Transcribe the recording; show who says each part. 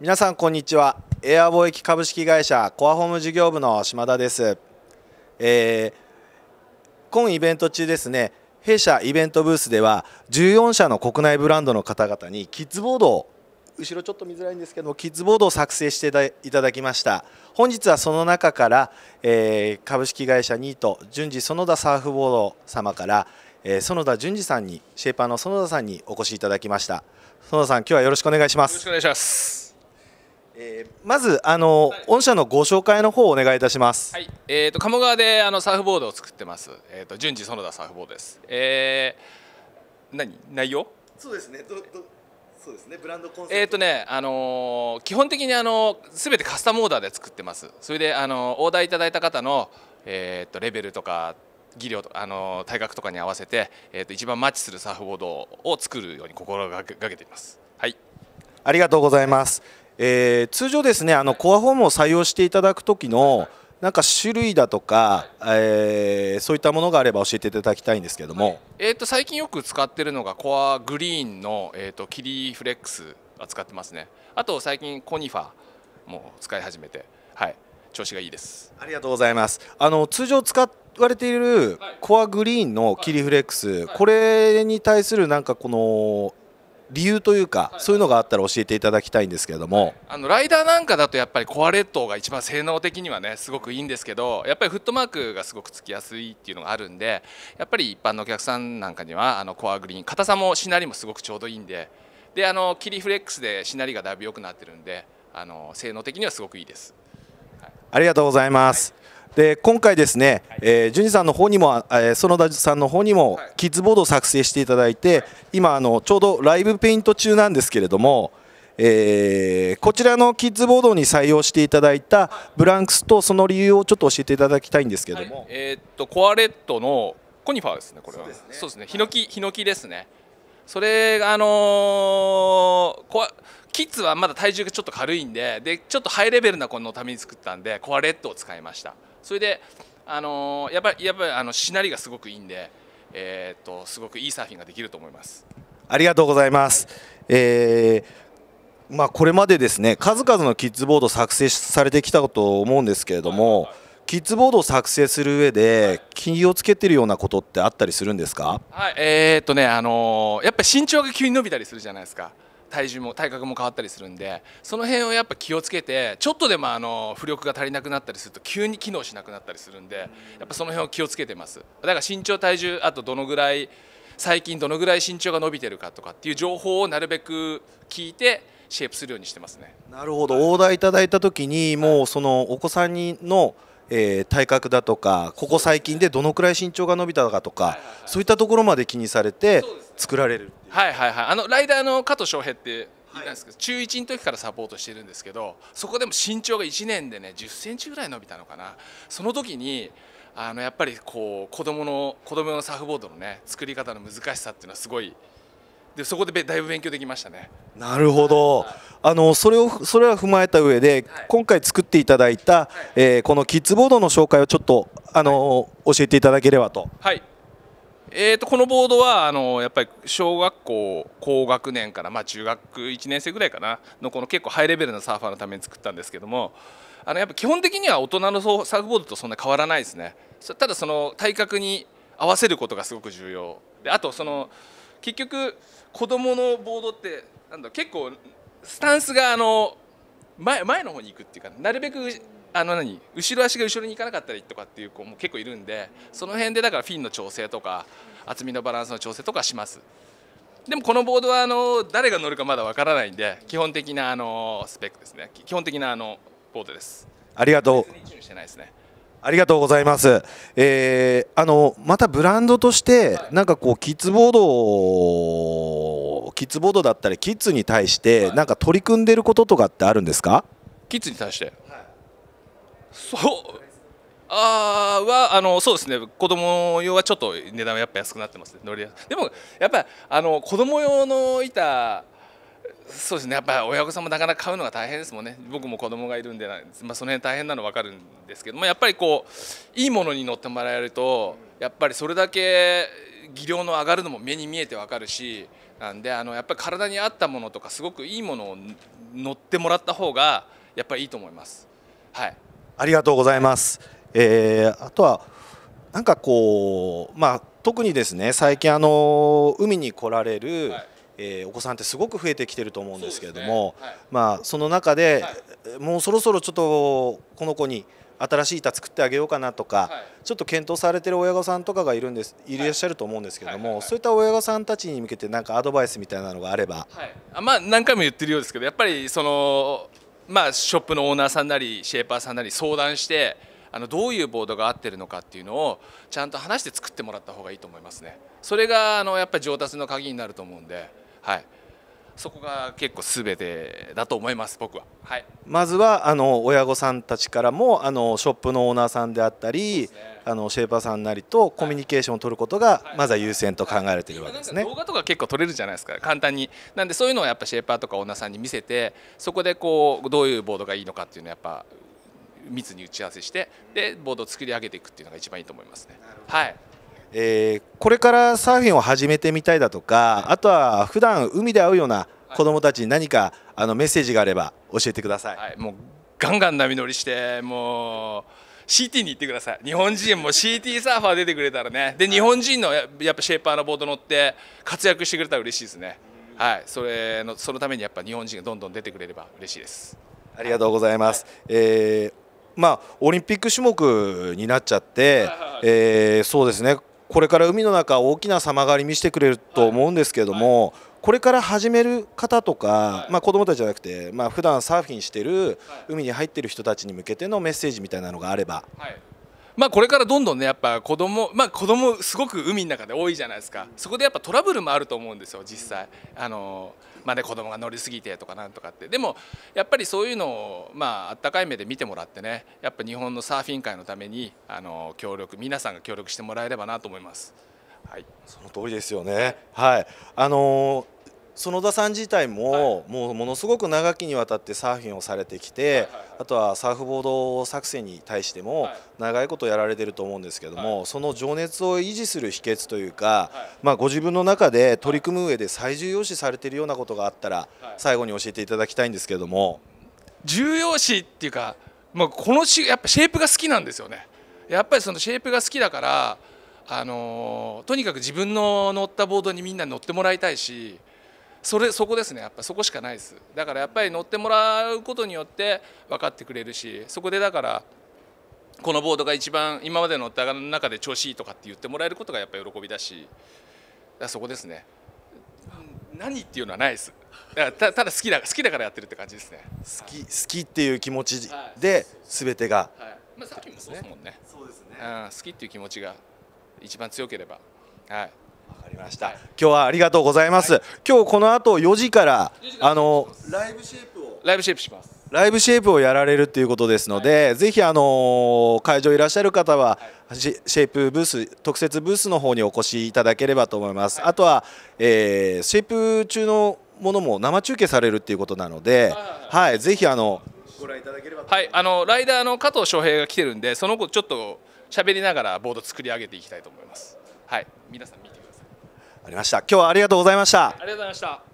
Speaker 1: 皆さんこんにちはエア貿易株式会社コアホーム事業部の島田です、えー、今イベント中ですね弊社イベントブースでは14社の国内ブランドの方々にキッズボードを後ろちょっと見づらいんですけどキッズボードを作成していただきました本日はその中から、えー、株式会社ニート順次園田サーフボード様から、えー、園田順次さんにシェイパーの園田さんにお越しいただきました園田さん今日はよろしくお願いしますよ
Speaker 2: ろしくお願いしますえま
Speaker 1: ずあの、はい、御社のご紹介の方お願いいたします。
Speaker 2: はい、えっ、ー、と鴨川であのサーフボードを作ってます。えっ、ー、と順次園田サーフボードです。えー、何内容？
Speaker 1: そうですね。どどそうですね。ブランドコンセプト。えっ、ー、とね、
Speaker 2: あの基本的にあのすべてカスタムオーダーで作ってます。それであのオーダーいただいた方のえっ、とレベルとか。技量とあの体格とかに合わせて、えー、と一番マッチするサーフボードを作るように心がけけています。はい、
Speaker 1: ありがとうございます。えー、通常ですねあのコアフォームを採用していただく時のなんか種類だとか、えー、そういったものがあれば教えていただきたいんですけども、はい、
Speaker 2: えーと、最近よく使ってるのがコアグリーンの、えーと、キリフレックスは使ってますねあと最近コニファも使い始めて、はい、調子がいいです
Speaker 1: ありがとうございますあの通常使われているコアグリーンのキリフレックス、はいはい、これに対するなんかこの理由というか、そういうのがあったら教えていただきたいんですけれども、
Speaker 2: あのライダーなんかだとやっぱりコアレットが一番性能的にはねすごくいいんですけどやっぱりフットマークがすごくつきやすいっていうのがあるんでやっぱり一般のお客さんなんかにはあのコアグリーン硬さもしなりもすごくちょうどいいんでであのキリフレックスでしなりがだいぶ良くなってるんであの性能的にはすごくいいです。
Speaker 1: はい、ありがとうございます、はいで今回ですね、はい、えー、ジュニさんの方にも、えー、園田さんの方にも、キッズボードを作成していただいて、はい、今あのちょうどライブペイント中なんですけれども、えー、こちらのキッズボードに採用していただいたブランクスとその理由をちょっと教えていただきたいんですけれど
Speaker 2: も、えー、っとコアレットのコニファーですねこれはそうですねヒノキヒノキですねそれあのー、コアキッズはまだ体重がちょっと軽いんででちょっとハイレベルな子のために作ったんでコアレッドを使いました。それで、あのやっぱりやっぱりあのしなりがすごくいいんで、えー、っとすごくいいサーフィンができると思います。
Speaker 1: ありがとうございます。えーまあ、これまでですね数々のキッズボードを作成されてきたと思うんですけれども、キッズボードを作成する上で気をつけてるようなことってあったりするんですか、
Speaker 2: はいえー、っとねあのやっぱり身長が急に伸びたりするじゃないですか。体重も体格も変わったりするんでその辺をやっぱ気をつけてちょっとでもあの浮力が足りなくなったりすると急に機能しなくなったりするんでやっぱその辺を気をつけてますだから身長体重あとどのぐらい最近どのぐらい身長が伸びてるかとかっていう情報をなるべく聞いてシェイプするようにしてますね
Speaker 1: なるほど、はい、オーダーいただいた時にもうそのお子さんの、はいえー、体格だとかここ最近でどのくらい身長が伸びたかとか、そういったところまで気にされて作られる、
Speaker 2: はいはいはいあのライダーの加藤翔平ってなんですけど、中1の時からサポートしてるんですけどそこでも身長が1年でね1 0センチぐらい伸びたのかなその時にあのやっぱりこう子供の子供のサーフボードのね作り方の難しさっていうのはすごいでそこでだいぶ勉強できましたね。
Speaker 1: なるほど、あのそれをそれは踏まえた上で、はい、今回作っていただいた、はい、えー、このキッズボードの紹介をちょっとあの、教えていただければと。
Speaker 2: はいえーと、とこのボードはあのやっぱり小学校高学年から、まあ、中学1年生ぐらいかなのこの結構ハイレベルなサーファーのために作ったんですけどもあのやっぱ基本的には大人のサーフボードとそんな変わらないですねただその体格に合わせることがすごく重要であとその結局子どものボードってなんだ結構スタンスがあの前前の方に行くっていうかなるべくあの何後ろ足が後ろに行かなかったりとかっていう子も結構いるんでその辺でだからフィンの調整とか厚みのバランスの調整とかします。でもこのボードはあの誰が乗るかまだわからないんで基本的なあのスペックですね基本的なあのボードですありがとう、ね、
Speaker 1: ありがとうございます。えー、あのまたブランドとしてなんかこうキッズボードキッズボードだったりキッズに対してなんか取り組んでることとかってあるんですか？
Speaker 2: キッズに対して。はい、そう。ああはあのそうですね子供用はちょっと値段はやっぱ安くなってますね乗りでもやっぱあの子供用の板そうですねやっぱり親御さんもなかなか買うのが大変ですもんね僕も子供がいるんで、まあ、その辺大変なの分かるんですけどもやっぱりこういいものに乗ってもらえるとやっぱりそれだけ技量の上がるのも目に見えて分かるしなんであのやっぱり体に合ったものとかすごくいいものを乗ってもらった方がやっぱりいいと思います。はい、
Speaker 1: ありがとうございます、えー、あとはなんかこう、まあ、特にですね最近あの海に来られる、はいえー、お子さんってすごく増えてきてると思うんですけれども、ねはい、まあ、その中で、はい、もうそろそろちょっとこの子に新しい板作ってあげようかなとか、はい、ちょっと検討されてる親御さんとかがいるんですいらっしゃると思うんですけども、そういった親御さんたちに向けて何かアドバイスみたいなのがあれば、
Speaker 2: あまあ、何回も言ってるようですけどやっぱりその、まあ、ショップのオーナーさんなりシェーパーさんなり相談して。あのどういうボードが合ってるのかっていうのをちゃんと話して作ってもらった方がいいと思いますね。それがあのやっぱり上達の鍵になると思うんで。はい、そこが結構すべてだと思います僕は、はい、まずはあ
Speaker 1: の親御さんたちからもあのショップのオーナーさんであったり、ね、あのシェーパーさんなりとコミュニケーションを取ることがまずは優先と考えられているわけです
Speaker 2: ね、動画とか結構撮れるじゃないですか簡単になんでそういうのをやっぱシェーパーとかオーナーさんに見せてそこでこうどういうボードがいいのかっていうのをやっぱ密に打ち合わせしてでボードを作り上げていくっていうのが一番いいと思いますね。はい
Speaker 1: えー、これからサーフィンを始めてみたいだとかあとは普段海で会うような子どもたちに何かあのメッセージがあれば教えてください、はい、もう
Speaker 2: ガンガン波乗りしてもう CT に行ってください日本人も CT サーファー出てくれたらねで日本人のやっぱシェーパーのボード乗って活躍してくれたら嬉しいですねはいそれのそのためにやっぱ日本人がどんどん出てくれれば嬉しいですありがとうございます、
Speaker 1: はい、えー、まあ、オリンピック種目になっちゃって、えー、そうですねこれから海の中大きな様変わり見せてくれると思うんですけども、これから始める方とか、まあ、子どもたちじゃなくて、まあ普段サーフィンしてる海に入ってる人たちに向けてのメッセージみたいなのがあれば。
Speaker 2: はいまあ、これからどんどんねやっぱ子供まあ子供すごく海の中で多いじゃないですかそこでやっぱトラブルもあると思うんですよ実際あのまあね子供が乗りすぎてとかなんとかってでもやっぱりそういうのをまあ温ったかい目で見てもらってねやっぱ日本のサーフィン界のためにあの協力皆さんが協力してもらえればなと思います。はい、その
Speaker 1: 通りですよね。はい、あのー園田さん自体も、はい、もうものすごく長きにわたってサーフィンをされてきて、はいはいはい、あとはサーフボード作戦に対しても長いことやられてると思うんですけども、はい、その情熱を維持する秘訣というか、はい、まあ、ご自分の中で取り組む上で最重要視されてるようなことがあったら、最後に教えていただきたいんですけども
Speaker 2: 重要視っていうか、まあ、このしやっぱシェイプが好きなんですよね。やっぱりそのシェイプが好きだからあのとにかく自分の乗ったボードにみんな乗ってもらいたいしそれそこですねやっぱそこしかないですだからやっぱり乗ってもらうことによって分かってくれるしそこでだからこのボードが一番今まで乗った中で調子いいとかって言ってもらえることがやっぱり喜びだしだそこですね何っていうのはないですだたただ好きだ好きだからやってるって感じですね好
Speaker 1: き、好きっていう気持ちで全てが、
Speaker 2: はいまあ、さっきもそうですもんねそうですね、うん、好きっていう気持ちが一番強ければはいりました、はい、
Speaker 1: 今日はありがとうございます、はい、今日この後4時からあのライブ
Speaker 2: シェイプをライブシェイプします
Speaker 1: ライブシェイプをやられるっていうことですので、はい、ぜひあの会場いらっしゃる方は、はい、シェイプブース特設ブースの方にお越しいただければと思います、はい、あとは、えー、シェイプ中のものも生中継されるっていうことなので、はいぜひあのご覧
Speaker 2: いただければはいあのライダーの加藤翔平が来てるんでその子ちょっと喋りながらボード作り上げていきたいと思いますはい皆さん
Speaker 1: ありました今日はありがとうございましたありが
Speaker 2: とうございました